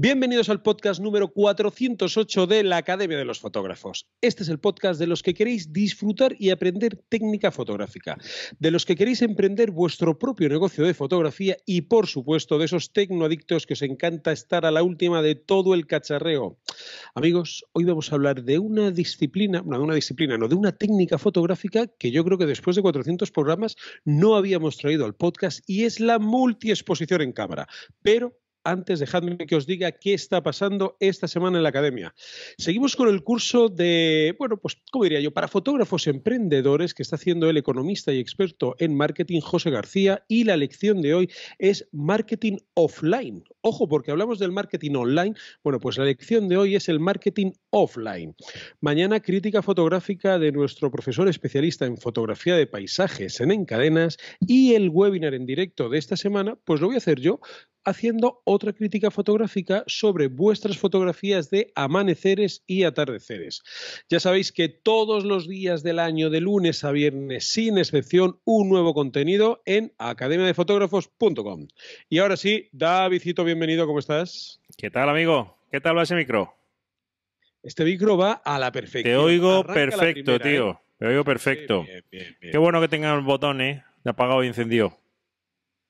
Bienvenidos al podcast número 408 de la Academia de los Fotógrafos. Este es el podcast de los que queréis disfrutar y aprender técnica fotográfica, de los que queréis emprender vuestro propio negocio de fotografía y, por supuesto, de esos tecnoadictos que os encanta estar a la última de todo el cacharreo. Amigos, hoy vamos a hablar de una disciplina, no de una disciplina, no, de una técnica fotográfica que yo creo que después de 400 programas no habíamos traído al podcast y es la multiexposición en cámara. Pero antes dejadme que os diga qué está pasando esta semana en la academia. Seguimos con el curso de, bueno, pues, ¿cómo diría yo? Para fotógrafos emprendedores que está haciendo el economista y experto en marketing José García y la lección de hoy es marketing offline. Ojo, porque hablamos del marketing online. Bueno, pues la lección de hoy es el marketing offline. Mañana crítica fotográfica de nuestro profesor especialista en fotografía de paisajes en Encadenas y el webinar en directo de esta semana, pues lo voy a hacer yo haciendo otra crítica fotográfica sobre vuestras fotografías de amaneceres y atardeceres. Ya sabéis que todos los días del año, de lunes a viernes, sin excepción, un nuevo contenido en academiadefotógrafos.com. Y ahora sí, Davidito, bienvenido, ¿cómo estás? ¿Qué tal, amigo? ¿Qué tal va ese micro? Este micro va a la perfección. Te oigo perfecto, ¿eh? tío. Te oigo perfecto. Qué bueno que tengan botones ¿eh? de apagado y e encendido.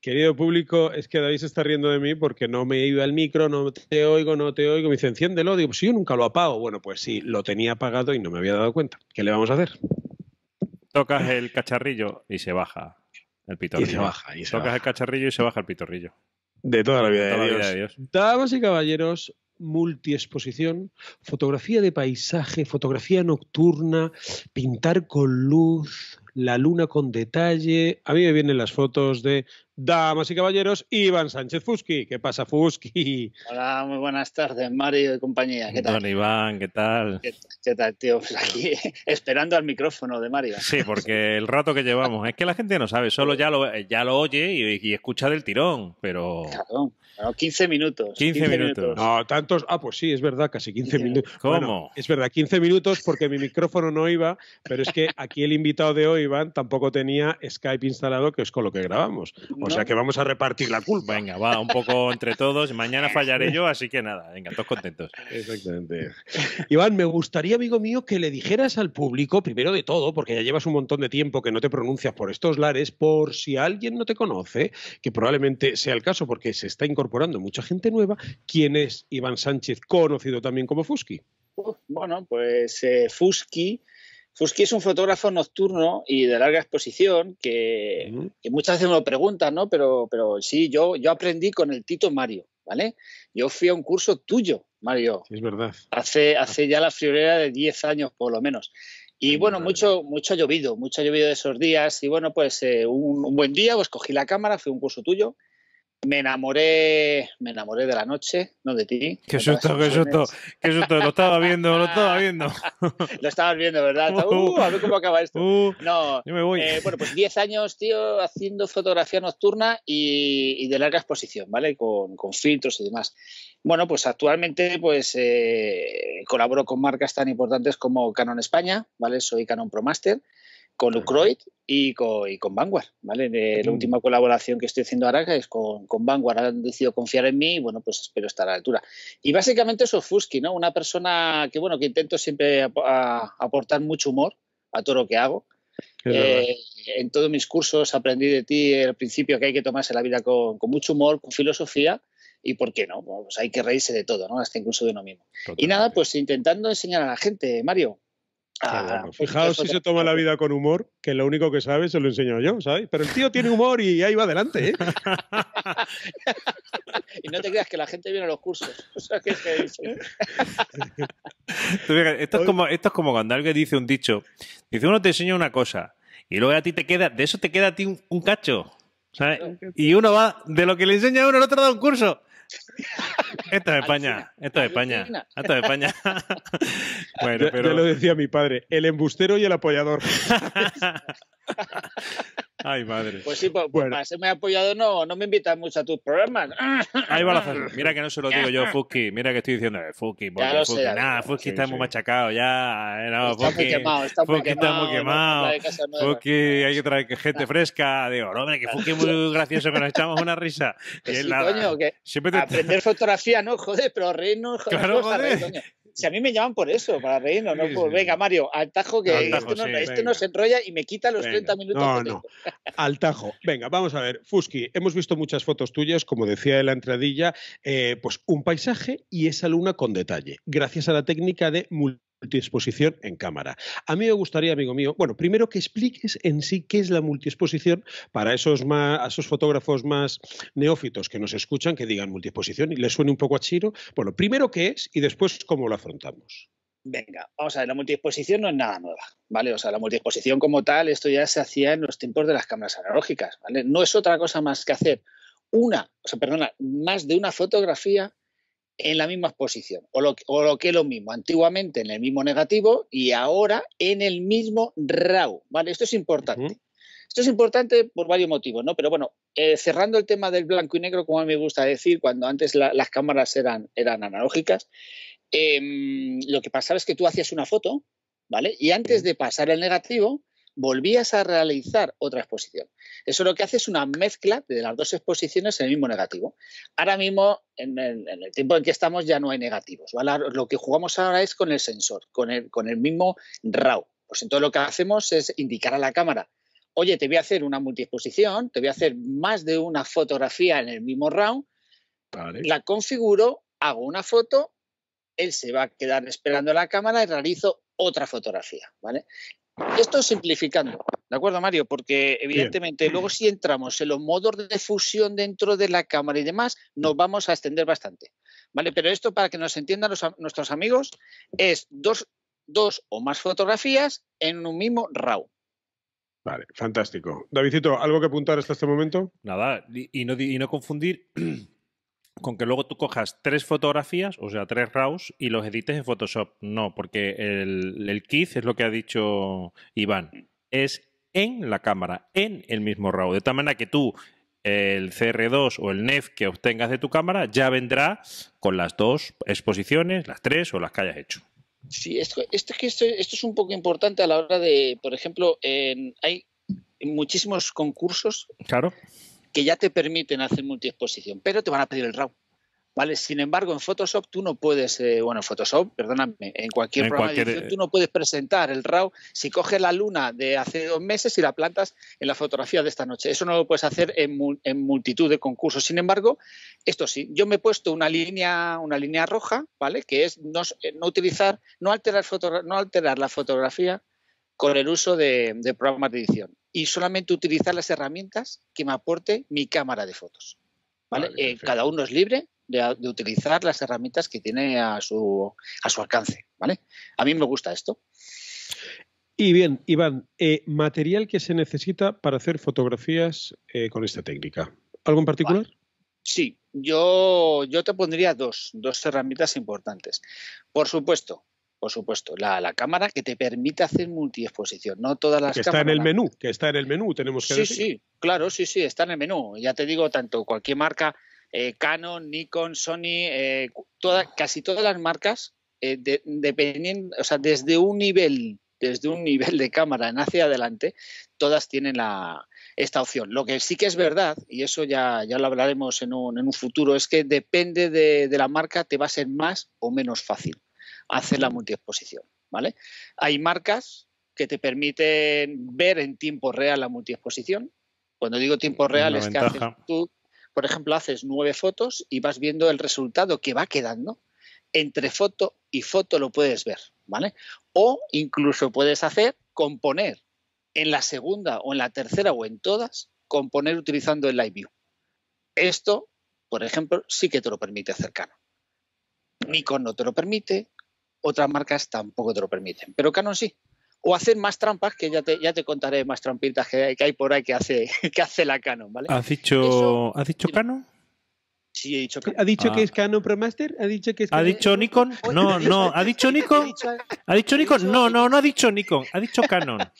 Querido público, es que David se está riendo de mí porque no me iba el al micro, no te oigo, no te oigo. Me dice, enciéndelo. Digo, pues yo nunca lo apago. Bueno, pues sí, lo tenía apagado y no me había dado cuenta. ¿Qué le vamos a hacer? Tocas el cacharrillo y se baja el pitorrillo. Y se baja, y Tocas el cacharrillo y se baja el pitorrillo. De toda la vida, de, Dios. Damas y caballeros, multiexposición, fotografía de paisaje, fotografía nocturna, pintar con luz, la luna con detalle. A mí me vienen las fotos de damas y caballeros, Iván Sánchez Fuski. ¿Qué pasa, Fuski? Hola, muy buenas tardes, Mario y compañía. ¿Qué tal? Iván, ¿qué tal? ¿Qué, tal, tío? Pues aquí esperando al micrófono de Mario. Sí, porque el rato que llevamos. Es que la gente no sabe, solo ya lo, ya lo oye y, escucha del tirón, pero. 15 minutos. 15, minutos. No, tantos. Ah, pues sí, es verdad, casi 15 minutos. ¿Cómo? es verdad, 15 minutos porque mi micrófono no iba, pero es que aquí el invitado de hoy, Iván, tampoco tenía Skype instalado, que es con lo que grabamos. O sea que vamos a repartir la culpa. Venga, va, un poco entre todos. Mañana fallaré yo, así que nada, venga, todos contentos. Exactamente. Iván, me gustaría, amigo mío, que le dijeras al público, primero de todo, porque ya llevas un montón de tiempo que no te pronuncias por estos lares, por si alguien no te conoce, que probablemente sea el caso porque se está incorporando mucha gente nueva, ¿quién es Iván Sánchez, conocido también como Fuski? bueno, pues Fusky. Eh, Fuski Fuski es un fotógrafo nocturno y de larga exposición que, muchas veces me lo preguntan, ¿no? Pero, pero sí, yo, yo aprendí con el Tito Mario, ¿vale? Yo fui a un curso tuyo, Mario. es verdad. Hace, hace ya la friolera de 10 años, por lo menos. Y bueno, mucho, mucho ha llovido, mucho ha llovido de esos días. Y bueno, pues eh, un, buen día, pues cogí la cámara, fui a un curso tuyo. Me enamoré, me enamoré de la noche, no de ti. Qué susto, qué susto, qué susto, lo estaba viendo, lo estaba viendo. lo estabas viendo, ¿verdad? Uh, a ver cómo acaba esto. Uh, no, yo me voy. Eh, bueno, pues 10 años, tío, haciendo fotografía nocturna y, y de larga exposición, ¿vale? Con, con, filtros y demás. Bueno, pues actualmente pues eh, colaboro con marcas tan importantes como Canon España, ¿vale? Soy Canon Pro Master con Lucroid y con, Vanguard, ¿vale? la mm. última colaboración que estoy haciendo ahora es con, Vanguard, han decidido confiar en mí y bueno, pues espero estar a la altura. Y básicamente soy Fusky, ¿no? Una persona que, bueno, que intento siempre aportar mucho humor a todo lo que hago. Eh, en todos mis cursos aprendí de ti el principio que hay que tomarse la vida con, mucho humor, con filosofía y por qué no, pues hay que reírse de todo, ¿no? Hasta incluso de uno mismo. Y nada, pues intentando enseñar a la gente, Mario, Ah, pues fijaos si se toma la vida con humor, que lo único que sabe se lo enseño yo, ¿sabes? Pero el tío tiene humor y ahí va adelante, ¿eh? y no te creas que la gente viene a los cursos. esto, es como, esto como cuando alguien dice un dicho. Dice, uno te enseña una cosa y luego a ti te queda, de eso te queda a ti un, cacho. ¿sabes? Y uno va de lo que le enseña a uno, te otro da un curso. Esto de España, esto de España, esto de España. bueno, pero... lo decía mi padre, el embustero y el apoyador. Ay, madre. Pues sí, pues, pues bueno. para serme apoyado no, no me invitas mucho a tus programas. Ahí va la Mira que no se lo digo yo, Fuki. Mira que estoy diciendo, eh, Fuki. porque Fuki. nada, Fuski está muy machacado ya. Eh, está muy quemado, está muy quemado. Está muy quemado. Fuki, hay que traer gente fresca. Digo, hombre, que Fuki es muy gracioso, que nos echamos una risa. Que pues sí, coño, que aprender fotografía, no, joder, pero reírnos, joder. Claro, coño. Si a mí me llaman por eso, para reírnos, no pues venga, Mario, al tajo que este, no, se este enrolla y me quita los 30 minutos. No, no, al tajo. Venga, vamos a ver, Fuski, hemos visto muchas fotos tuyas, como decía en la entradilla, eh, pues un paisaje y esa luna con detalle, gracias a la técnica de multi multiexposición en cámara. A mí me gustaría, amigo mío, bueno, primero que expliques en sí qué es la multiexposición para esos, más, esos fotógrafos más neófitos que nos escuchan, que digan multiexposición y les suene un poco a Chiro. Bueno, primero qué es y después cómo lo afrontamos. Venga, vamos a ver, la multiexposición no es nada nueva, ¿vale? O sea, la multiexposición como tal, esto ya se hacía en los tiempos de las cámaras analógicas, ¿vale? No es otra cosa más que hacer una, o sea, perdona, más de una fotografía en la misma exposición, o lo, o lo, que es lo mismo, antiguamente en el mismo negativo y ahora en el mismo RAW. ¿vale? Esto es importante. Esto es importante por varios motivos, ¿no? Pero bueno, eh, cerrando el tema del blanco y negro, como a mí me gusta decir, cuando antes las cámaras eran, eran analógicas, em, lo que pasaba es que tú hacías una foto, ¿vale? Y antes de pasar el negativo, volvías a realizar otra exposición. Eso lo que hace es una mezcla de las dos exposiciones en el mismo negativo. Ahora mismo, en el, tiempo en que estamos, ya no hay negativos. Lo que jugamos ahora es con el sensor, con el, mismo RAW. Pues entonces lo que hacemos es indicar a la cámara, oye, te voy a hacer una multiexposición, te voy a hacer más de una fotografía en el mismo RAW, la configuro, hago una foto, él se va a quedar esperando la cámara y realizo otra fotografía, ¿vale? Esto simplificando, ¿de acuerdo, Mario? Porque evidentemente luego si entramos en los modos de fusión dentro de la cámara y demás, nos vamos a extender bastante, ¿vale? Pero esto, para que nos entiendan nuestros amigos, es dos, o más fotografías en un mismo RAW. Vale, fantástico. Davidito, ¿algo que apuntar hasta este momento? Nada, no, y no confundir con que luego tú cojas tres fotografías, o sea, tres RAWs, y los edites en Photoshop. No, porque el, el es lo que ha dicho Iván. Es en la cámara, en el mismo RAW. De tal manera que tú, el CR2 o el NEF que obtengas de tu cámara, ya vendrá con las dos exposiciones, las tres o las que hayas hecho. Sí, esto, esto es un poco importante a la hora de, por ejemplo, en, hay muchísimos concursos. Claro que ya te permiten hacer multiexposición, pero te van a pedir el RAW. ¿Vale? Sin embargo, en Photoshop tú no puedes, eh, bueno, en Photoshop, perdóname, en cualquier programa de edición tú eh, no puedes presentar el RAW si coges la luna de hace dos meses y la plantas en la fotografía de esta noche. Eso no lo puedes hacer en, multitud de concursos. Sin embargo, esto sí, yo me he puesto una línea, una línea roja, ¿vale? Que es no, eh, utilizar, no alterar, la fotografía con el uso de, de programas de edición y solamente utilizar las herramientas que me aporte mi cámara de fotos. Eh, cada uno es libre de, utilizar las herramientas que tiene a su, alcance. ¿vale? A mí me gusta esto. Y bien, Iván, eh, material que se necesita para hacer fotografías eh, con esta técnica. ¿Algo en particular? Sí, yo, yo te pondría dos, dos herramientas importantes. Por supuesto, por supuesto, la, la, cámara que te permite hacer multiexposición, no todas las que Está en el menú, que está en el menú, tenemos que sí, Sí, sí, claro, sí, sí, está en el menú. Ya te digo, tanto cualquier marca, eh, Canon, Nikon, Sony, eh, casi todas las marcas, eh, dependiendo, o sea, desde un nivel desde un nivel de cámara en hacia adelante, todas tienen esta opción. Lo que sí que es verdad, y eso ya, ya lo hablaremos en un, futuro, es que depende de, de la marca, te va a ser más o menos fácil hacer la multiexposición. ¿vale? Hay marcas que te permiten ver en tiempo real la multiexposición. Cuando digo tiempo real es que haces tú, por ejemplo, haces nueve fotos y vas viendo el resultado que va quedando. Entre foto y foto lo puedes ver, ¿vale? O incluso puedes hacer componer en la segunda o en la tercera o en todas, componer utilizando el Live View. Esto, por ejemplo, sí que te lo permite cercano. Nikon no te lo permite, otras marcas tampoco te lo permiten, pero Canon sí. O hacen más trampas, que ya te, ya te contaré más trampitas que, que hay por ahí que hace, que hace la Canon, ¿vale? ¿Has dicho, ¿has dicho Canon? Sí, he dicho ah. Canon. ¿Ha dicho que es Canon ProMaster? ¿Ha dicho que ¿Ha dicho Nikon? No, no. ¿Ha dicho Nikon? ¿Ha dicho Nikon? No, no, no ha dicho Nikon. Ha dicho Canon.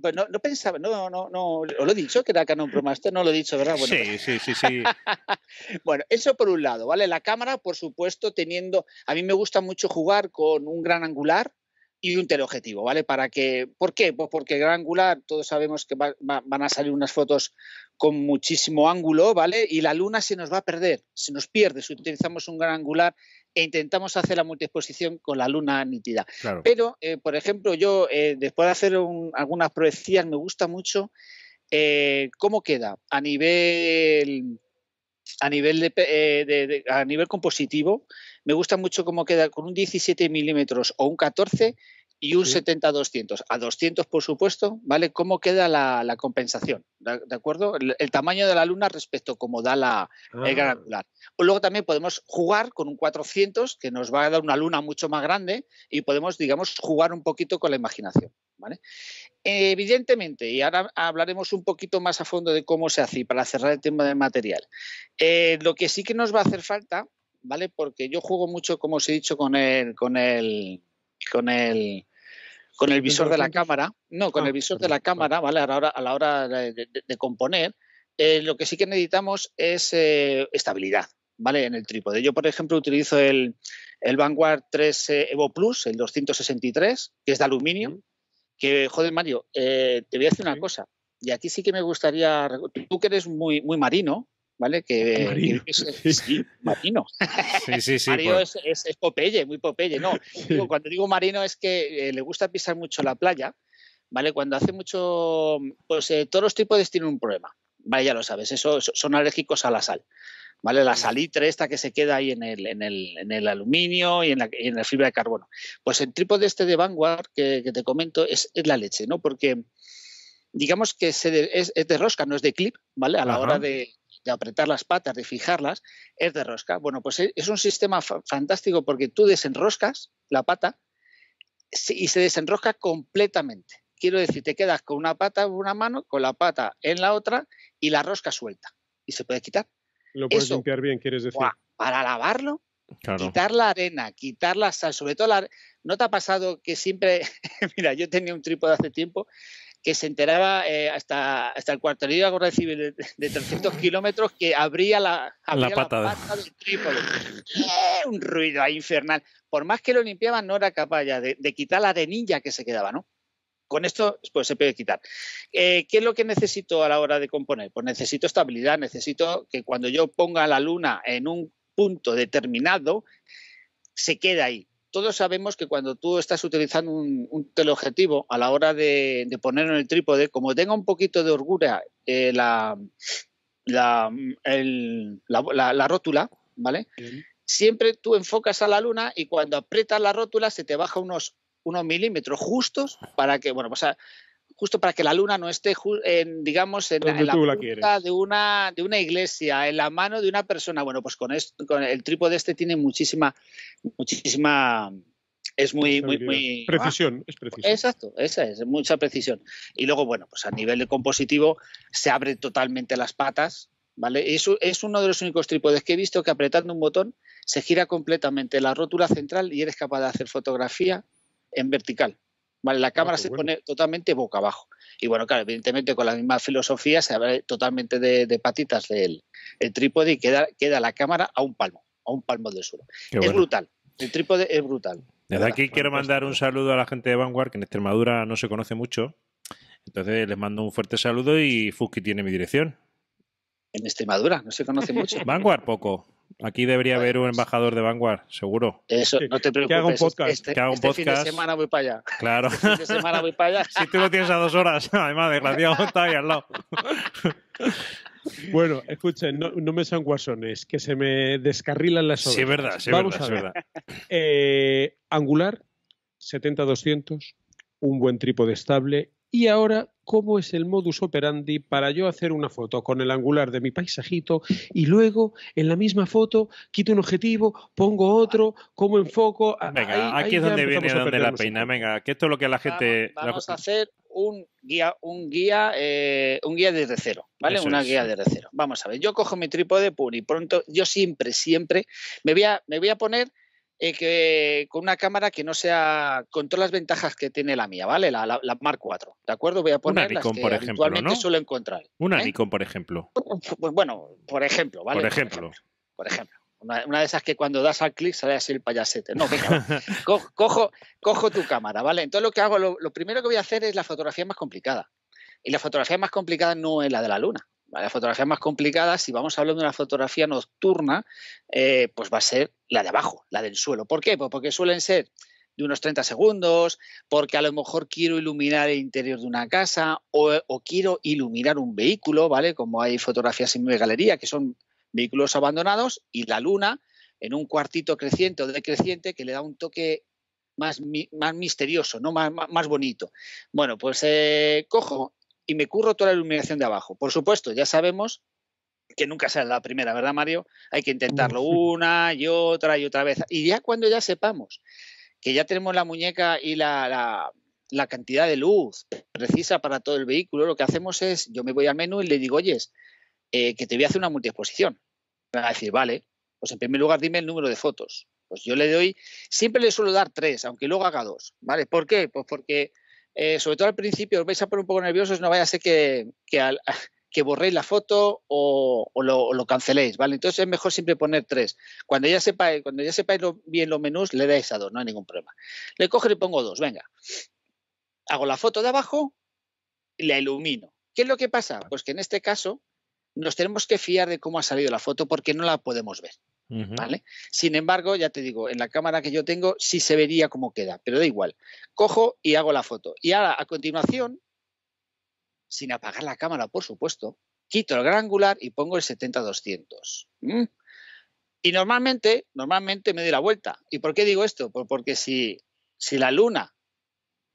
Pues no, no, pensaba, no, no, no, os lo he dicho que era Canon Pro no lo he dicho, ¿verdad? sí, sí, sí, sí. bueno, eso por un lado, ¿vale? La cámara, por supuesto, teniendo, a mí me gusta mucho jugar con un gran angular y un teleobjetivo, ¿vale? Para que, ¿por qué? Pues porque gran angular, todos sabemos que van a salir unas fotos con muchísimo ángulo, ¿vale? Y la luna se nos va a perder, se nos pierde si utilizamos un gran angular e intentamos hacer la multiexposición con la luna nítida. Pero, eh, por ejemplo, yo eh, después de hacer algunas proezías me gusta mucho eh, cómo queda a nivel a nivel de, a nivel compositivo me gusta mucho cómo queda con un 17 milímetros o un 14 y un 70-200. A 200, por supuesto, ¿vale? ¿Cómo queda la, compensación? ¿De, acuerdo? El, tamaño de la luna respecto a cómo da la, el ah. granular. O luego también podemos jugar con un 400, que nos va a dar una luna mucho más grande, y podemos, digamos, jugar un poquito con la imaginación. ¿vale? Evidentemente, y ahora hablaremos un poquito más a fondo de cómo se hace, y para cerrar el tema del material, eh, lo que sí que nos va a hacer falta, ¿vale? Porque yo juego mucho, como os he dicho, con el, con el, con el con el visor de la cámara, no, con ah, el visor de la cámara, ¿vale? A la hora, a la hora de, componer, eh, lo que sí que necesitamos es eh, estabilidad, ¿vale? En el trípode. Yo, por ejemplo, utilizo el, Vanguard 3 eh, Evo Plus, el 263, que es de aluminio, que, joder, Mario, te voy a decir una cosa, y aquí sí que me gustaría, tú que eres muy, muy marino, ¿vale? Que, Marino. es, sí, marino. Sí, sí, sí Mario pues. es, es, Popeye, muy Popeye. No, cuando digo marino es que eh, le gusta pisar mucho la playa, ¿vale? Cuando hace mucho, pues eh, todos los tipos tienen un problema, ¿vale? Ya lo sabes, eso, son alérgicos a la sal. ¿Vale? La salitre esta que se queda ahí en el, aluminio y en, la, fibra de carbono. Pues el trípode este de Vanguard que, te comento es, la leche, ¿no? Porque digamos que es, de rosca, no es de clip, ¿vale? A la hora de, de apretar las patas, de fijarlas, es de rosca. Bueno, pues e, es un sistema fantástico porque tú desenroscas la pata y se desenrosca completamente. Quiero decir, te quedas con una pata en una mano, con la pata en la otra y la rosca suelta y se puede quitar. Lo puedes limpiar bien, quieres decir. para lavarlo, Quitar la arena, quitar la sal, sobre todo la... ¿No te ha pasado que siempre, mira, yo tenía un trípode hace tiempo que se enteraba eh, hasta, hasta el cuartelillo de Guardia Civil de, 300 kilómetros que abría la, pata, del trípode. Eh, un ruido infernal. Por más que lo limpiaban, no era capaz ya de, quitar la arenilla que se quedaba, ¿no? Con esto pues, se puede quitar. Eh, ¿Qué es lo que necesito a la hora de componer? Pues necesito estabilidad, necesito que cuando yo ponga la luna en un punto determinado, se quede ahí todos sabemos que cuando tú estás utilizando un, teleobjetivo a la hora de, poner en el trípode, como tenga un poquito de orgura eh, la, la, la, rótula, ¿vale? Siempre tú enfocas a la luna y cuando aprietas la rótula se te baja unos, unos milímetros justos para que, bueno, o pues, ah, justo para que la luna no esté, en, digamos, en, la, punta de una, de una iglesia, en la mano de una persona. Bueno, pues con, con el trípode este tiene muchísima, muchísima es muy, muy, muy ah, precisión, es precisión. Exacto, esa es, mucha precisión. Y luego, bueno, pues a nivel de compositivo se abre totalmente las patas, ¿vale? Eso es uno de los únicos trípodes que he visto que apretando un botón se gira completamente la rótula central y eres capaz de hacer fotografía en vertical. La ah, cámara se pone totalmente boca abajo. Y bueno, claro, evidentemente con la misma filosofía se abre totalmente de, patitas del el trípode y queda, queda la cámara a un palmo, a un palmo del suelo. es brutal, el trípode es brutal. Desde aquí quiero mandar un saludo a la gente de Vanguard, que en Extremadura no se conoce mucho. Entonces les mando un fuerte saludo y Fuski tiene mi dirección en Extremadura, no se conoce mucho. Vanguard poco. Aquí debería haber un embajador de Vanguard, seguro. Eso, no te preocupes. Que haga un podcast. Este, que haga un este fin de semana voy para allá. Claro. Este fin de semana voy para allá. si tú lo tienes a dos horas, además, desgraciado, está ahí al lado. Bueno, escuchen, no, me sean guasones, que se me descarrilan las obras. Sí, es verdad, sí, Vamos verdad, eh, angular, 70-200, un buen trípode estable y ahora cómo es el modus operandi para yo hacer una foto con el angular de mi paisajito y luego en la misma foto quito un objetivo, pongo otro, como enfoco. Venga, aquí es donde viene donde la peina. Venga, que esto es lo que la gente. Vamos, a hacer un guía, un guía, eh, un guía desde cero, ¿vale? una guía de recero. Vamos a ver, yo cojo mi trípode puro y pronto, yo siempre, siempre me voy a, me voy a poner eh, que, con una cámara que no sea con todas las ventajas que tiene la mía, ¿vale? La, la, Mark IV, ¿de acuerdo? Voy a poner las que habitualmente suelo encontrar. Una ¿eh? Nikon, por ejemplo. Pues Bueno, por ejemplo, ¿vale? Por ejemplo. Por ejemplo. Una, de esas que cuando das al clic sale así el payasete. No, venga, cojo, cojo tu cámara, ¿vale? Entonces lo que hago, lo primero que voy a hacer es la fotografía más complicada. Y la fotografía más complicada no es la de la luna, la fotografía más complicada, si vamos hablando de una fotografía nocturna, eh, pues va a ser la de abajo, la del suelo. ¿Por qué? Pues porque suelen ser de unos 30 segundos, porque a lo mejor quiero iluminar el interior de una casa o, quiero iluminar un vehículo, ¿vale? Como hay fotografías en mi galería que son vehículos abandonados y la luna en un cuartito creciente o decreciente que le da un toque más, más misterioso, ¿no? Más, bonito. Bueno, pues eh, cojo y me curro toda la iluminación de abajo. Por supuesto, ya sabemos que nunca será la primera, ¿verdad, Mario? Hay que intentarlo una y otra y otra vez. Y ya cuando ya sepamos que ya tenemos la muñeca y la, la, cantidad de luz precisa para todo el vehículo, lo que hacemos es, yo me voy al menú y le digo, oye, eh, que te voy a hacer una multiexposición. Me va a decir, vale, pues en primer lugar dime el número de fotos. Pues yo le doy, siempre le suelo dar tres, aunque luego haga dos, ¿vale? ¿Por qué? Pues porque eh, sobre todo al principio, os vais a poner un poco nerviosos, no vaya a ser que, que, borréis la foto o, lo, canceléis, ¿vale? Entonces es mejor siempre poner tres. Cuando ya sepáis, cuando ya sepáis bien los menús, le dais a dos, no hay ningún problema. Le cojo y pongo dos, venga. Hago la foto de abajo y la ilumino. ¿Qué es lo que pasa? Pues que en este caso nos tenemos que fiar de cómo ha salido la foto porque no la podemos ver. ¿vale? Sin embargo, ya te digo, en la cámara que yo tengo sí se vería cómo queda, pero da igual. Cojo y hago la foto. Y ahora, a continuación, sin apagar la cámara, por supuesto, quito el gran angular y pongo el 70-200. ¿Mm? Y normalmente, normalmente me doy la vuelta. ¿Y por qué digo esto? Pues porque si, si la luna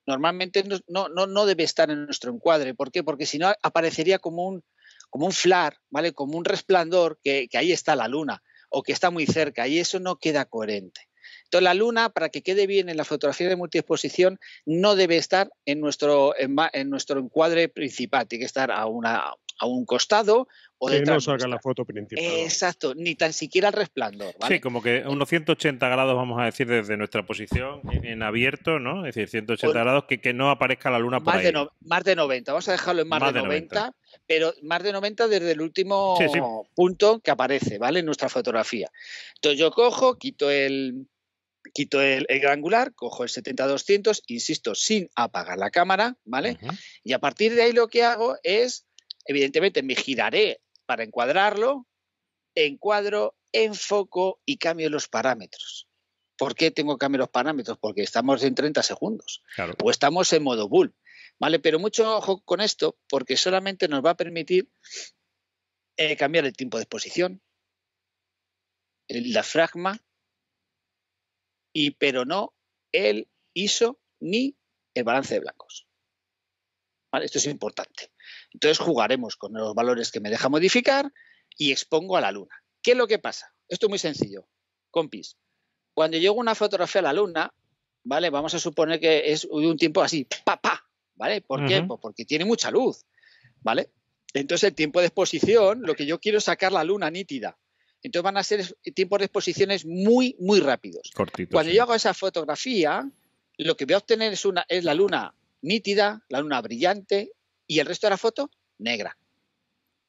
normalmente no, no, debe estar en nuestro encuadre. ¿Por qué? Porque si no aparecería como un, como un flar, ¿vale? Como un resplandor que, ahí está la luna o que está muy cerca y eso no queda coherente. Entonces la luna, para que quede bien en la fotografía de multiexposición, no debe estar en nuestro, en, nuestro encuadre principal, tiene que estar a, una, a un costado o que no salga la foto principal. Exacto, ni tan siquiera el resplandor. ¿vale? Sí, como que unos 180 grados, vamos a decir, desde nuestra posición en abierto, ¿no? Es decir, 180 grados que, que, no aparezca la luna por más ahí. De más de 90, vamos a dejarlo en más, de, 90 pero más de 90 desde el último punto que aparece, ¿vale? En nuestra fotografía. Entonces yo cojo, quito el, quito el, granular, cojo el 70-200, insisto, sin apagar la cámara, ¿vale? Y a partir de ahí lo que hago es, evidentemente, me giraré para encuadrarlo, encuadro, enfoco y cambio los parámetros. ¿Por qué tengo que cambiar los parámetros? Porque estamos en 30 segundos o estamos en modo bull. ¿vale? Pero mucho ojo con esto, porque solamente nos va a permitir eh, cambiar el tiempo de exposición, el diafragma, y, pero no el ISO ni el balance de blancos. Esto es importante. Entonces jugaremos con los valores que me deja modificar y expongo a la luna. ¿Qué es lo que pasa? Esto es muy sencillo, compis. Cuando llego una fotografía a la luna, ¿vale? Vamos a suponer que es un tiempo así, ¿vale? ¿Por qué? Pues porque tiene mucha luz, ¿vale? Entonces el tiempo de exposición, lo que yo quiero es sacar la luna nítida. Entonces van a ser tiempos de exposiciones muy, muy rápidos. Cuando yo hago esa fotografía, lo que voy a obtener es, una, es la luna nítida, la luna brillante y el resto de la foto negra.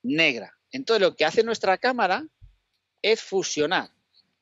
Negra. Entonces lo que hace nuestra cámara es fusionar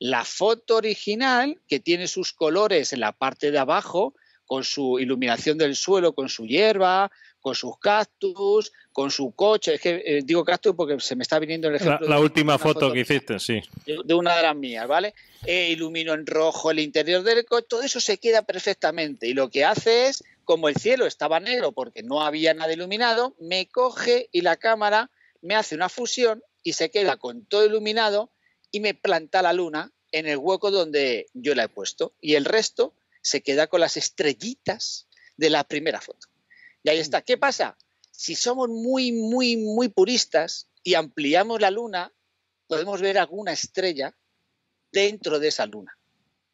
la foto original, que tiene sus colores en la parte de abajo, con su iluminación del suelo, con su hierba, con sus cactus, con su coche. Es que eh, digo cactus porque se me está viniendo el ejemplo. La, última foto, que hiciste, sí. De, una de las mías, ¿vale? Eh, ilumino en rojo el interior del coche, todo eso se queda perfectamente. Y lo que hace es, como el cielo estaba negro porque no había nada iluminado, me coge y la cámara me hace una fusión y se queda con todo iluminado y me planta la luna en el hueco donde yo la he puesto. Y el resto se queda con las estrellitas de la primera foto. Y ahí está. ¿Qué pasa? Si somos muy, muy, muy puristas y ampliamos la luna, podemos ver alguna estrella dentro de esa luna.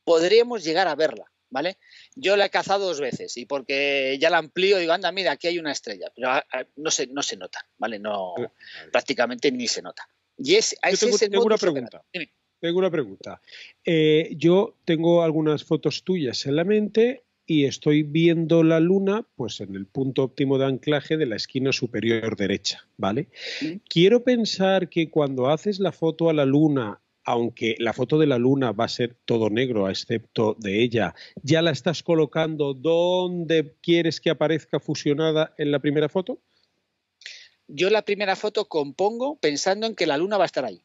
Podríamos llegar a verla, ¿vale? Yo la he cazado dos veces y porque ya la amplío digo, anda, mira, aquí hay una estrella, pero ah, ah, no se, no se nota, ¿vale? No, prácticamente ni se nota. Y es, yo tengo una pregunta. Tengo una pregunta. Eh, yo tengo algunas fotos tuyas en la mente y estoy viendo la luna pues en el punto óptimo de anclaje de la esquina superior derecha, ¿vale? Quiero pensar que cuando haces la foto a la luna aunque la foto de la luna va a ser todo negro, excepto de ella, ¿ya la estás colocando donde quieres que aparezca fusionada en la primera foto? Yo la primera foto compongo pensando en que la luna va a estar ahí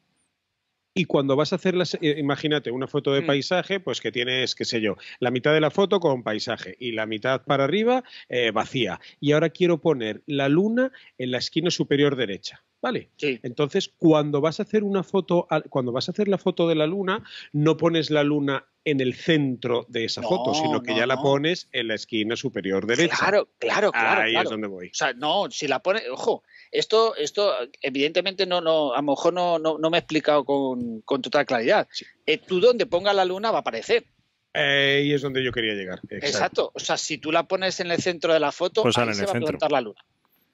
y cuando vas a hacer las, eh, imagínate, una foto de mm. paisaje, pues que tienes, qué sé yo, la mitad de la foto con paisaje y la mitad para arriba eh, vacía. Y ahora quiero poner la luna en la esquina superior derecha. ¿Vale? Sí. Entonces, cuando vas a hacer una foto, cuando vas a hacer la foto de la luna, no pones la luna en el centro de esa foto, sino que ya la pones en la esquina superior derecha. Claro, claro, claro. Ahí es donde voy. O sea, no, si la pones, ojo, esto, esto evidentemente no, no, a lo mejor no, no, me he explicado con, total claridad. Eh, tú donde pongas la luna va a aparecer. ahí es donde yo quería llegar. Exacto. O sea, si tú la pones en el centro de la foto, pues ahí se va a plantar la luna.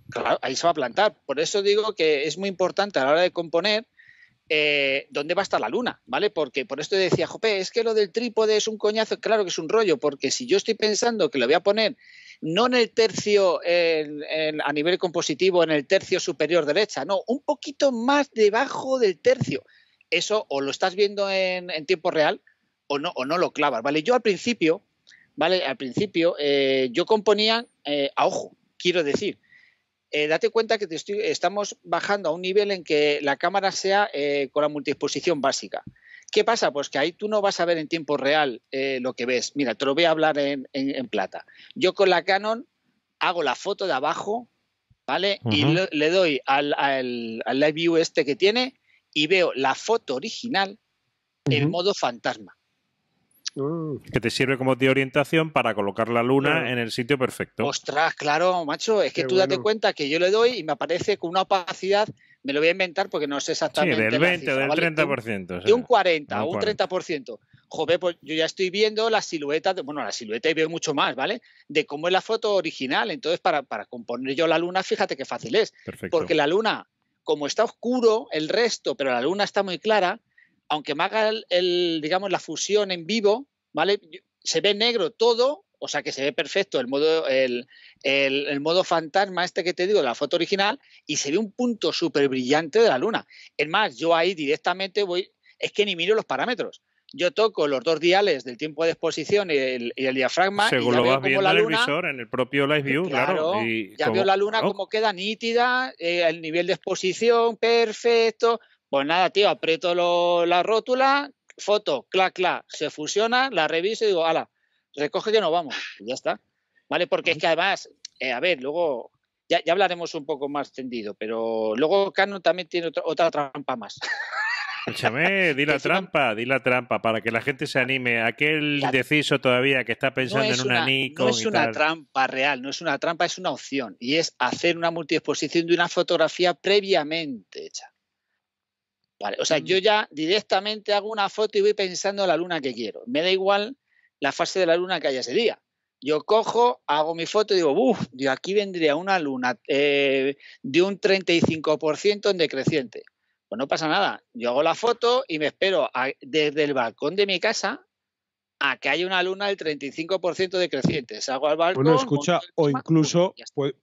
Claro, ahí se va a plantar. Por eso digo que es muy importante a la hora de componer eh, dónde va a estar la luna, ¿vale? Porque por esto decía, Jope, es que lo del trípode es un coñazo, claro que es un rollo, porque si yo estoy pensando que lo voy a poner no en el tercio a nivel compositivo, en el tercio superior derecha, no, un poquito más debajo del tercio. Eso o lo estás viendo en, tiempo real o no, o no lo clavas, ¿vale? Yo al principio, ¿vale? Al principio eh, yo componía eh, a ojo, quiero decir, eh, date cuenta que te estoy, estamos bajando a un nivel en que la cámara sea eh, con la multiexposición básica. ¿Qué pasa? Pues que ahí tú no vas a ver en tiempo real eh, lo que ves. Mira, te lo voy a hablar en, plata. Yo con la Canon hago la foto de abajo, ¿vale? Y le doy al, live view este que tiene y veo la foto original en modo fantasma. Mm. Que te sirve como de orientación para colocar la luna en el sitio perfecto. Ostras, claro, macho. Es que tú date cuenta que yo le doy y me aparece con una opacidad me lo voy a inventar porque no sé exactamente. Sí, del 20 o del 30%. De un, o un 40, un 30%. Joder, pues yo ya estoy viendo la silueta, bueno, la silueta y veo mucho más, ¿vale? De cómo es la foto original. Entonces, para, para componer yo la luna, fíjate qué fácil es. Porque la luna, como está oscuro el resto, pero la luna está muy clara, aunque me haga el, digamos, la fusión en vivo, ¿vale? Se ve negro todo, o sea que se ve perfecto el modo, el, modo fantasma este que te digo de la foto original y se ve un punto súper brillante de la luna. Es más, yo ahí directamente voy, es que ni miro los parámetros. Yo toco los dos diales del tiempo de exposición y el, diafragma. vas en el visor, en el propio Live View, claro. ya veo la luna como queda nítida, eh, el nivel de exposición perfecto pues nada, tío, aprieto la rótula, foto, clac, clac, se fusiona, la reviso y digo, ala, recoge que nos vamos. Y ya está. ¿Vale? Porque es que además, eh, a ver, luego ya, hablaremos un poco más tendido, pero luego Canon también tiene otra trampa más. Escúchame, di la trampa, di la trampa para que la gente se anime. Aquel indeciso todavía que está pensando en una, No es una trampa real, no es una trampa, es una opción. Y es hacer una multiexposición de una fotografía previamente hecha o sea, yo ya directamente hago una foto y voy pensando en la luna que quiero. Me da igual la fase de la luna que haya ese día. Yo cojo, hago mi foto y digo, uff, aquí vendría una luna eh, de un 35% en decreciente. Pues no pasa nada. Yo hago la foto y me espero desde el balcón de mi casa Ah, que hay una luna del 35% de creciente. Salgo al Bueno, escucha, o incluso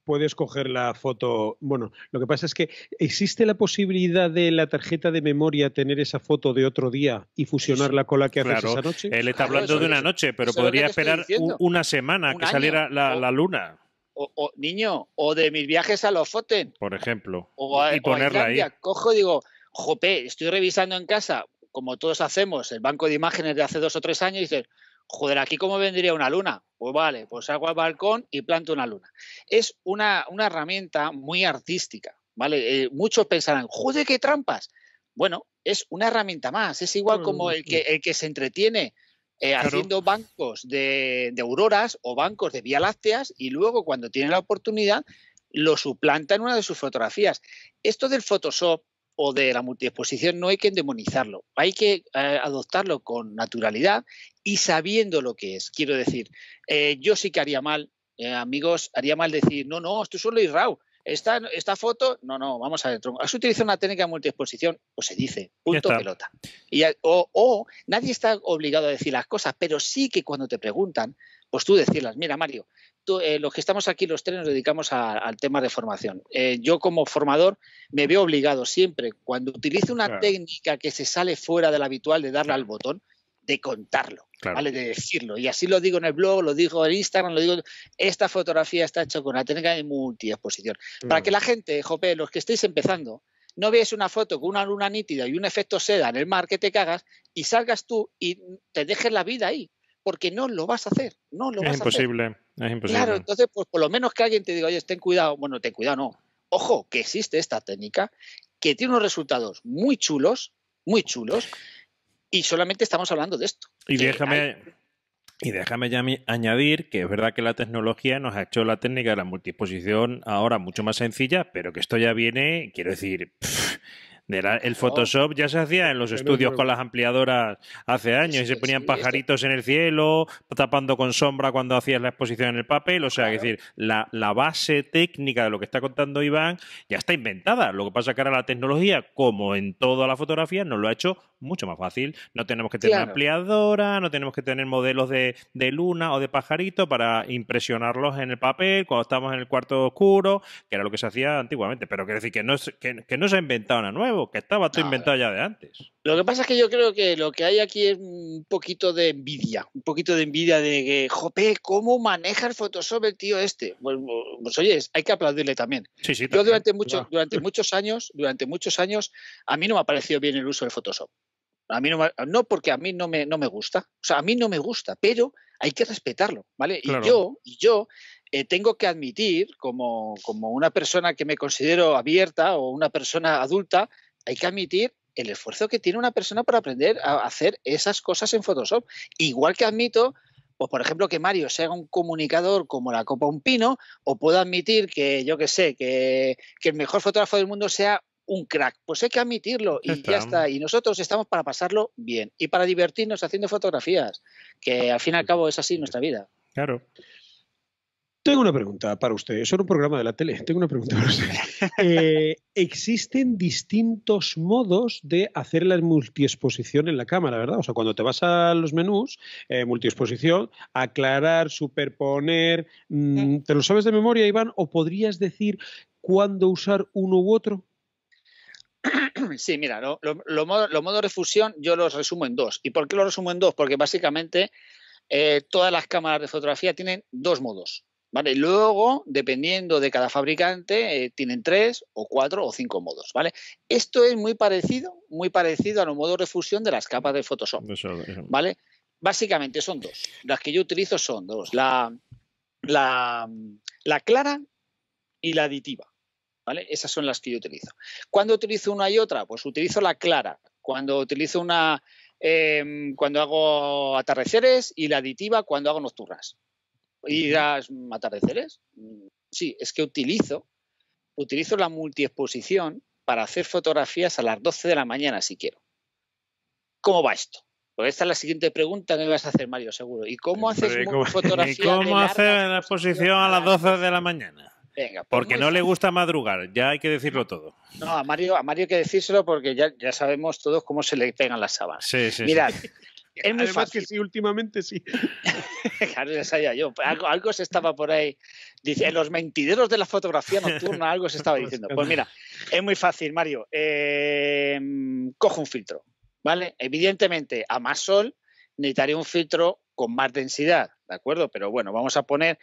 puedes coger la foto. Bueno, lo que pasa es que existe la posibilidad de la tarjeta de memoria tener esa foto de otro día y fusionarla con la que haces esa noche. Él está hablando de una noche, pero podría esperar una semana que saliera la, luna. O, niño, o de mis viajes a los Foten. Por ejemplo. O y ponerla ahí. Cojo digo, jope, estoy revisando en casa como todos hacemos, el banco de imágenes de hace dos o tres años y dices, joder, aquí cómo vendría una luna. Pues vale, pues hago al balcón y planto una luna. Es una, herramienta muy artística, ¿vale? Eh, muchos pensarán, joder, qué trampas. Bueno, es una herramienta más, es igual como el que, se entretiene eh, haciendo bancos de, de, auroras o bancos de vía lácteas y luego cuando tiene la oportunidad lo suplanta en una de sus fotografías. Esto del Photoshop o de la multiexposición no hay que endemonizarlo, hay que eh, adoptarlo con naturalidad y sabiendo lo que es. Quiero decir, eh, yo sí que haría mal, eh, amigos, haría mal decir, no, no, esto es solo es Esta, esta foto, no, no, vamos a ver, tronco. Has utilizado una técnica de multiexposición, ...o pues se dice, punto pelota. Y, o, o nadie está obligado a decir las cosas, pero sí que cuando te preguntan, pues tú decirlas, mira Mario, eh, los que estamos aquí, los tres, nos dedicamos al tema de formación. Eh, yo como formador me veo obligado siempre, cuando utilizo una técnica que se sale fuera del habitual de darle al botón, de contarlo, ¿vale? de decirlo. Y así lo digo en el blog, lo digo en Instagram, lo digo, esta fotografía está hecha con la técnica de multiexposición. exposición. Para que mm. la gente, Jope, los que estéis empezando, no veas una foto con una luna nítida y un efecto seda en el mar que te cagas y salgas tú y te dejes la vida ahí, porque no lo vas a hacer, no lo vas a hacer. imposible Claro, entonces, pues por lo menos que alguien te diga, oye, ten cuidado, bueno, ten cuidado, no. Ojo, que existe esta técnica que tiene unos resultados muy chulos, muy chulos, y solamente estamos hablando de esto. Y déjame, y déjame ya añadir que es verdad que la tecnología nos ha hecho la técnica de la multiposición ahora mucho más sencilla, pero que esto ya viene, quiero decir el Photoshop ya se hacía en los estudios con las ampliadoras hace años y se ponían pajaritos en el cielo, tapando con sombra cuando hacías la exposición en el papel. O sea, decir, la, la, base técnica de lo que está contando Iván ya está inventada. Lo que pasa es que ahora la tecnología, como en toda la fotografía, no lo ha hecho mucho más fácil. No tenemos que tener ampliadora, no tenemos que tener modelos de, de, luna o de pajarito para impresionarlos en el papel cuando estamos en el cuarto oscuro, que era lo que se hacía antiguamente. Pero quiero decir que no, que, no se ha inventado nada nuevo, que estaba todo inventado ya de antes. Lo que pasa es que yo creo que lo que hay aquí es un poquito de envidia, un poquito de envidia de que, jope, ¿cómo maneja el Photoshop el tío este? Pues, pues oye, hay que aplaudirle también. yo durante muchos, durante muchos años, durante muchos años, a mí no me ha parecido bien el uso del Photoshop. A mí no, no porque a mí no me, no me gusta, o sea, a mí no me gusta, pero hay que respetarlo, ¿vale? Y yo, y yo eh, tengo que admitir, como, como una persona que me considero abierta o una persona adulta, hay que admitir el esfuerzo que tiene una persona para aprender a hacer esas cosas en Photoshop. Igual que admito, pues por ejemplo, que Mario sea un comunicador como la Copa Un Pino, o puedo admitir que, yo que sé, que, que el mejor fotógrafo del mundo sea un crack. Pues hay que admitirlo y ya está. Y nosotros estamos para pasarlo bien y para divertirnos haciendo fotografías, que al fin y al cabo es así nuestra vida. Claro. Tengo una pregunta para usted. Eso era un programa de la tele. Tengo una pregunta para usted. Eh, existen distintos modos de hacer la multiexposición en la cámara, ¿verdad? O sea, cuando te vas a los menús, eh, multiexposición, aclarar, superponer. Mm, ¿Te lo sabes de memoria, Iván? ¿O podrías decir cuándo usar uno u otro? Sí, mira, los lo, modos modo de fusión yo los resumo en dos. ¿Y por qué los resumo en dos? Porque básicamente eh, todas las cámaras de fotografía tienen dos modos. ¿Vale? Luego, dependiendo de cada fabricante, eh, tienen tres o cuatro o cinco modos, ¿vale? Esto es muy parecido, muy parecido a los modos de fusión de las capas de Photoshop, ¿vale? Básicamente son dos. Las que yo utilizo son dos, la clara y la aditiva, ¿vale? Esas son las que yo utilizo. ¿Cuándo utilizo una y otra? Pues utilizo la clara. Cuando utilizo una, em, cuando hago atardeceres y la aditiva cuando hago nocturnas. ¿Y las atardeceres? Mm, sí, es que utilizo, utilizo la multiexposición para hacer fotografías a las 12 de la mañana si quiero. ¿Cómo va esto? Pues esta es la siguiente pregunta que me vas a hacer, Mario, seguro. ¿Y cómo haces fotografías cómo hacer la exposición a las 12 de la mañana? Pues porque no le gusta madrugar, ya hay que decirlo todo. No, a Mario, a Mario hay que decírselo porque ya, ya sabemos todos cómo se le pegan las sábanas. Sí, sí, es muy fácil. que sí, últimamente sí. claro, ya yo. Algo, se estaba por ahí. Dice, en los mentideros de la fotografía nocturna algo se estaba diciendo. Pues mira, es muy fácil, Mario. Eh, cojo un filtro, ¿vale? Evidentemente, a más sol necesitaré un filtro con más densidad. ¿de acuerdo? Pero bueno, vamos a poner,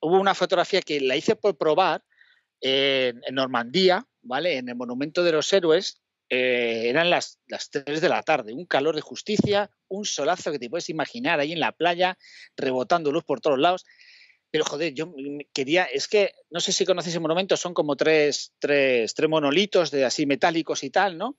hubo una fotografía que la hice por probar en, Normandía, ¿vale? En el Monumento de los Héroes, eh, eran las, las 3 de la tarde, un calor de justicia, un solazo que te puedes imaginar ahí en la playa, rebotando luz por todos lados. Pero joder, yo quería, es que no sé si conocéis el monumento, son como tres, tres, tres monolitos de así metálicos y tal, ¿no?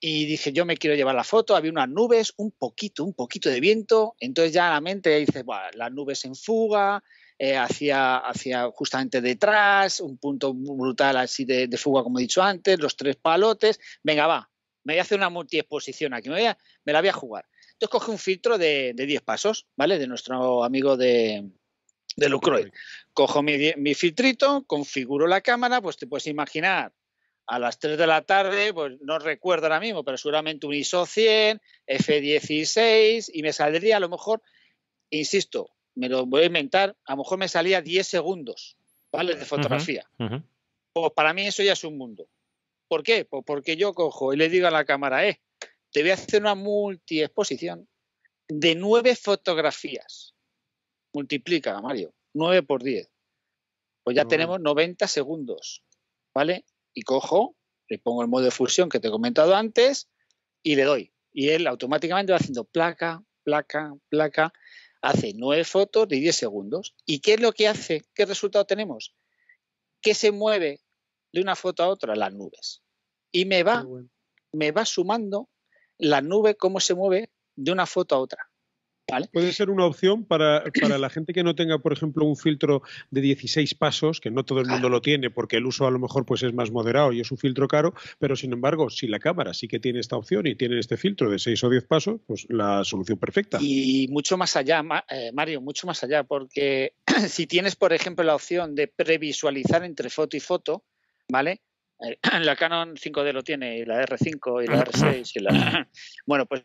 y dije, yo me quiero llevar la foto, había unas nubes, un poquito, un poquito de viento, entonces ya la mente dice, las nubes en fuga, eh, hacia, hacia, justamente detrás, un punto brutal así de, fuga, como he dicho antes, los tres palotes, venga, va, me voy a hacer una multiexposición aquí, me, voy me la voy a jugar. Entonces coge un filtro de 10 pasos, ¿vale? De nuestro amigo de, de Lucroy. Cojo mi, mi filtrito, configuro la cámara, pues te puedes imaginar a las 3 de la tarde, pues no recuerdo ahora mismo, pero seguramente un ISO 100, F16, y me saldría a lo mejor, insisto, me lo voy a inventar, a lo mejor me salía 10 segundos, ¿vale? De fotografía. o Pues para mí eso ya es un mundo. ¿Por qué? Pues porque yo cojo y le digo a la cámara, eh, te voy a hacer una multiexposición de nueve fotografías. Multiplica, Mario, 9 por 10. Pues ya tenemos 90 segundos, ¿vale? y cojo, le pongo el modo de fusión que te he comentado antes y le doy. Y él automáticamente va haciendo placa, placa, placa, hace nueve fotos de diez segundos. ¿Y qué es lo que hace? ¿Qué resultado tenemos? Que se mueve de una foto a otra las nubes. Y me va, me va sumando la nube, cómo se mueve de una foto a otra. Puede ser una opción para, para, la gente que no tenga, por ejemplo, un filtro de 16 pasos, que no todo el mundo lo tiene porque el uso a lo mejor pues, es más moderado y es un filtro caro, pero sin embargo, si la cámara sí que tiene esta opción y tiene este filtro de 6 o 10 pasos, pues la solución perfecta. Y mucho más allá, eh, Mario, mucho más allá, porque si tienes, por ejemplo, la opción de previsualizar entre foto y foto, ¿vale? la Canon 5D lo tiene, y la R5, y la ah. R6, y la... Bueno, pues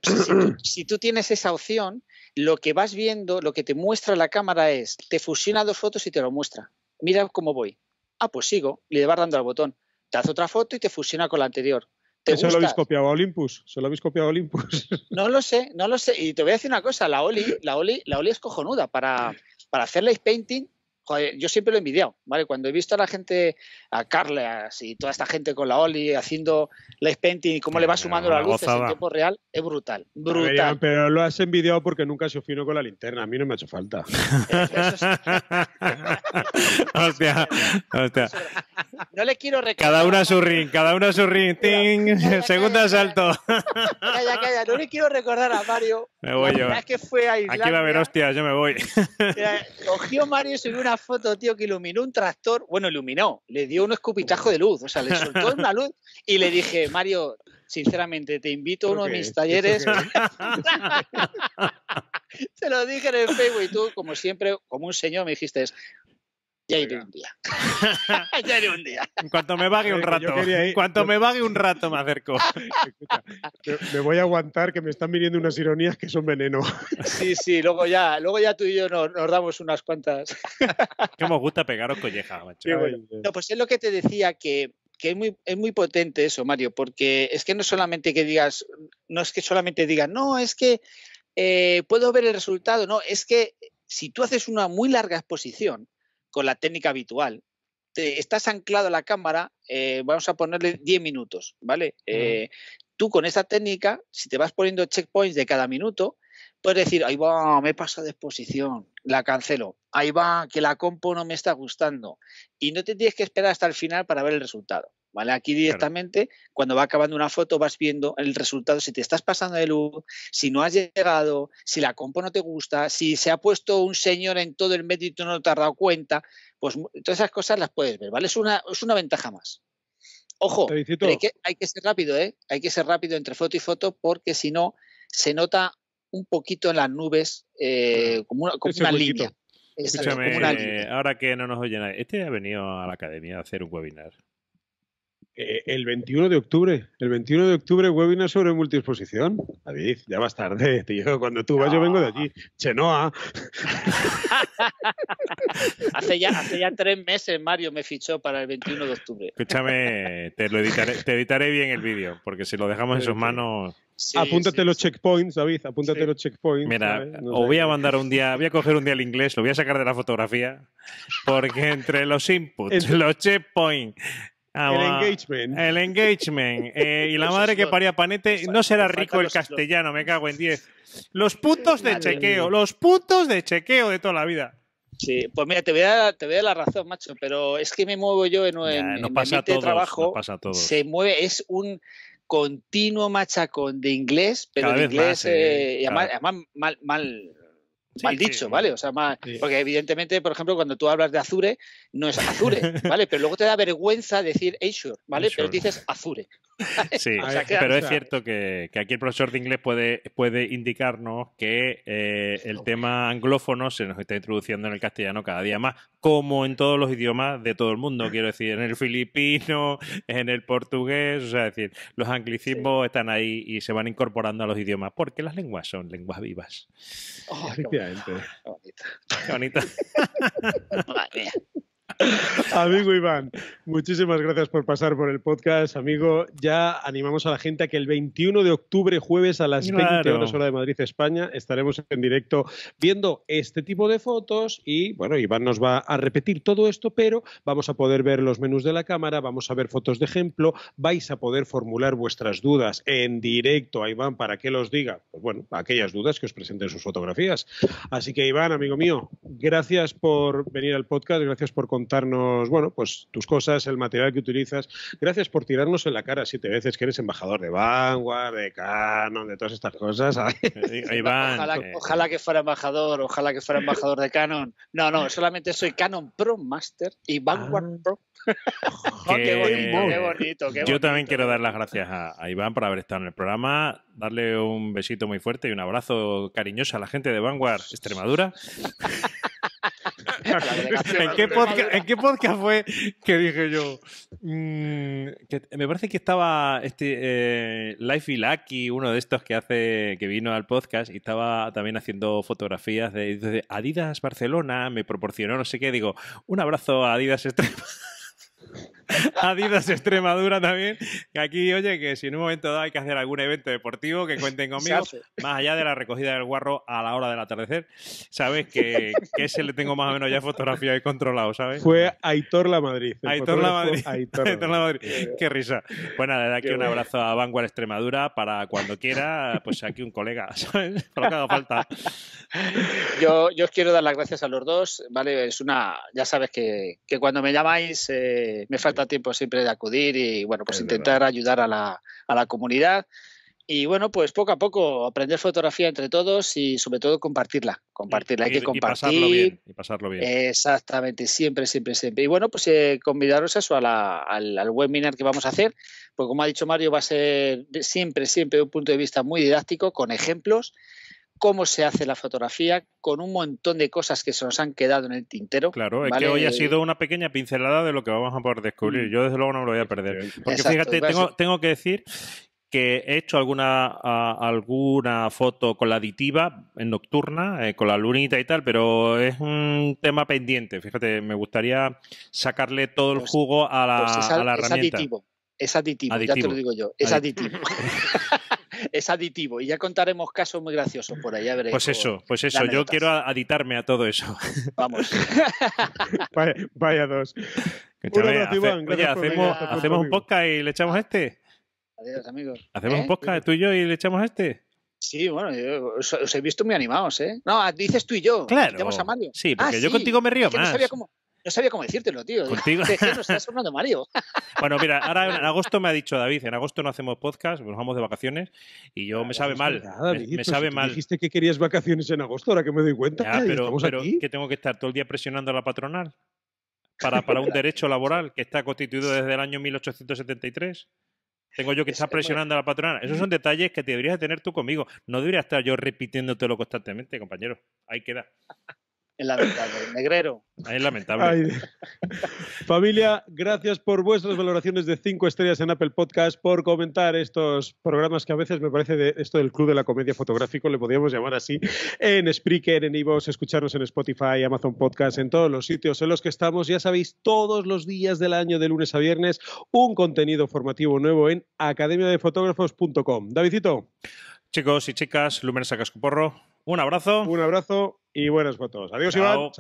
si tú, tienes esa opción, lo que vas viendo, lo que te muestra la cámara es, te fusiona dos fotos y te lo muestra. Mira cómo voy. Ah, pues sigo, le vas dando al botón. Te hace otra foto y te fusiona con la anterior. ¿Eso lo habéis copiado a Olympus? ¿Se lo habéis copiado a Olympus? No lo sé, no lo sé. Y te voy a decir una cosa, la Oli, la Oli, la Oli es cojonuda. Para, para hacer light painting eh, yo siempre lo he envidiado, ¿vale? Cuando he visto a la gente, a Carles y toda esta gente con la Oli haciendo live painting y cómo le va sumando la luz en tiempo real, es brutal, brutal. pero lo has envidiado porque nunca se ofino con la linterna, a mí no me ha hecho falta. Eh, hostia, No le quiero recordar. Cada una su ring, cada una su ring. Ting, segundo asalto. Calla, calla, no le quiero recordar a Mario me voy yo. fue Aquí va a haber hostias, yo me voy. cogió Mario y una foto, tío, que iluminó un tractor. Bueno, iluminó, le dio un escupitajo de luz, o sea, le soltó una luz y le dije, Mario, sinceramente, te invito a uno de mis talleres. Se lo dije en el Facebook y tú, como siempre, como un señor, me dijiste, ya iré un día. ya iré un día. En cuanto me vague un rato. En Cuanto me vague un rato me acerco. me voy a aguantar que me están viniendo unas ironías que son veneno. sí, sí, luego ya, luego ya tú y yo nos, damos unas cuantas. que nos gusta pegaros colleja, macho. No, pues es lo que te decía que es muy, potente eso, Mario, porque es que no solamente que digas, no es que solamente digas, no, es que eh, puedo ver el resultado, no, es que si tú haces una muy larga exposición, con la técnica habitual. estás anclado a la cámara, eh, vamos a ponerle 10 minutos, ¿vale? Eh, tú con esa técnica, si te vas poniendo checkpoints de cada minuto, puedes decir, ahí va, me pasa de exposición, la cancelo, ahí va, que la compo no me está gustando. Y no te tienes que esperar hasta el final para ver el resultado. ¿vale? Aquí directamente, cuando va acabando una foto, vas viendo el resultado, si te estás pasando de luz, si no has llegado, si la compo no te gusta, si se ha puesto un señor en todo el medio y tú no te has dado cuenta, pues todas esas cosas las puedes ver, ¿vale? Es una, es una ventaja más. Ojo, hay que, hay que ser rápido, ¿eh? Hay que ser rápido entre foto y foto porque si no, se nota un poquito en las nubes eh, como una, como una línea. Escúchame, ahora que no nos oye nadie, este ha venido a la academia a hacer un webinar. Eh, el 21 de octubre, el 21 de octubre, webinar sobre multiexposición. David, ya vas tarde, tío. Cuando tú vas, yo vengo de allí. Chenoa. hace, ya, tres meses Mario me fichó para el 21 de octubre. Escúchame, te, editaré, te editaré bien el vídeo, porque si lo dejamos en sus manos. apúntate los checkpoints, David, apúntate los checkpoints. Mira, voy a mandar un día, voy a coger un día el inglés, lo voy a sacar de la fotografía, porque entre los inputs, los checkpoints, Ah, el engagement. El engagement. Eh, y la madre que paría panete. No será rico el castellano, me cago en 10. Los puntos de chequeo. Los puntos de chequeo de toda la vida. Sí, pues mira, te voy, a, te la razón, macho, pero es que me muevo yo en, no mi de trabajo. No pasa todo. Se mueve, es un continuo machacón de inglés, pero de inglés, eh, eh, mal, mal, mal dicho, ¿vale? O sea, más, porque evidentemente, por ejemplo, cuando tú hablas de Azure, no es Azure, ¿vale? Pero luego te da vergüenza decir Azure, ¿vale? Pero dices Azure, Sí, pero es cierto que, aquí el profesor de inglés puede, puede indicarnos que eh, el tema anglófono se nos está introduciendo en el castellano cada día más, como en todos los idiomas de todo el mundo. Quiero decir, en el filipino, en el portugués, o sea, decir, los anglicismos están ahí y se van incorporando a los idiomas, porque las lenguas son lenguas vivas. Qué bonita. Amigo Iván, muchísimas gracias por pasar por el podcast, amigo. Ya animamos a la gente a que el 21 de octubre, jueves a las claro. horas hora de Madrid, España, estaremos en directo viendo este tipo de fotos y bueno, Iván nos va a repetir todo esto, pero vamos a poder ver los menús de la cámara, vamos a ver fotos de ejemplo, vais a poder formular vuestras dudas en directo a Iván para que los diga, pues bueno, aquellas dudas que os presenten sus fotografías. Así que Iván, amigo mío, gracias por venir al podcast, gracias por contar bueno, pues tus cosas, el material que utilizas. Gracias por tirarnos en la cara siete veces que eres embajador de Vanguard, de Canon, de todas estas cosas. Iván. Ojalá, que fuera embajador, ojalá que fuera embajador de Canon. No, no, solamente soy Canon Pro Master y Vanguard ah. Pro. Oh, qué, bonito, Yo también quiero dar las gracias a, a Iván por haber estado en el programa, darle un besito muy fuerte y un abrazo cariñoso a la gente de Vanguard Extremadura. ¿En, qué podcast, fue que dije yo? Mm, me parece que estaba este, eh, Life y Lucky, uno de estos que hace que vino al podcast y estaba también haciendo fotografías de, Adidas Barcelona, me proporcionó no sé qué, digo, un abrazo a Adidas Estrella Adidas Extremadura también. Que aquí, oye, que si en un momento dado hay que hacer algún evento deportivo, que cuenten conmigo, más allá de la recogida del guarro a la hora del atardecer, sabes que, que ese le tengo más o menos ya fotografía y controlado, ¿sabes? Fue Aitor La Madrid. Aitor La Madrid. Aitor, La Madrid. Qué risa. Bueno, pues de aquí un abrazo a Vanguard Extremadura para cuando quiera, pues aquí un colega, ¿sabes? Para lo que haga falta. Yo, yo os quiero dar las gracias a los dos, ¿vale? Es una, ya sabes que, que cuando me llamáis eh, me falta tiempo siempre de acudir y bueno, pues intentar ayudar a la, a la comunidad. Y bueno, pues poco a poco aprender fotografía entre todos y sobre todo compartirla. Compartirla, hay que compartir. Y pasarlo, bien, Exactamente, siempre, siempre, siempre. Y bueno, pues eh, convidaros a eso, al, al, webinar que vamos a hacer, porque como ha dicho Mario, va a ser siempre, siempre un punto de vista muy didáctico, con ejemplos cómo se hace la fotografía, con un montón de cosas que se nos han quedado en el tintero. Claro, es que hoy ha sido una pequeña pincelada de lo que vamos a poder descubrir. Mm. Yo desde luego no me lo voy a perder. Porque fíjate, tengo, que decir que he hecho alguna, alguna foto con la aditiva en nocturna, eh, con la lunita y tal, pero es un tema pendiente. Fíjate, me gustaría sacarle todo el pues, jugo a la, pues es, herramienta. Aditivo. Es aditivo, ya te lo digo yo. Es aditivo. aditivo. es aditivo. Y ya contaremos casos muy graciosos por ahí. pues eso, pues eso. Yo quiero aditarme a todo eso. Vamos. vaya, dos. oye, hacemos, hacemos un podcast y le echamos este. Adiós, amigos. ¿Hacemos ¿Eh? un podcast tú y yo y le echamos este? Sí, bueno, yo os, he visto muy animados, ¿eh? No, dices tú y yo. Claro. a Sí, ah, porque yo contigo me río más. sabía cómo no sabía cómo decírtelo, tío. Contigo. ¿De estás hablando, Mario? bueno, mira, ahora en agosto me ha dicho David, en agosto no hacemos podcast, nos vamos de vacaciones y yo me ah, sabe mal. me, pues sabe mal. Dijiste que querías vacaciones en agosto, ahora que me doy cuenta. pero, estamos que tengo que estar todo el día presionando a la patronal para, para un derecho laboral que está constituido desde el año 1873. Tengo yo que estar presionando a la patronal. Esos son detalles que deberías tener tú conmigo. No debería estar yo repitiéndotelo constantemente, compañero. Ahí queda. Es lamentable, negrero. Es lamentable. Familia, gracias por vuestras valoraciones de cinco estrellas en Apple Podcast, por comentar estos programas que a veces me parece esto del Club de la Comedia Fotográfico, le podríamos llamar así, en Spreaker, en Evox, escucharnos en Spotify, Amazon Podcast, en todos los sitios en los que estamos. Ya sabéis, todos los días del año, de lunes a viernes, un contenido formativo nuevo en academiadefotógrafos.com. Davidito. Chicos y chicas, Lumen Sacascuporro un abrazo. Un abrazo y buenas fotos. Adiós, Iván. Iván.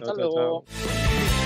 chao, chao.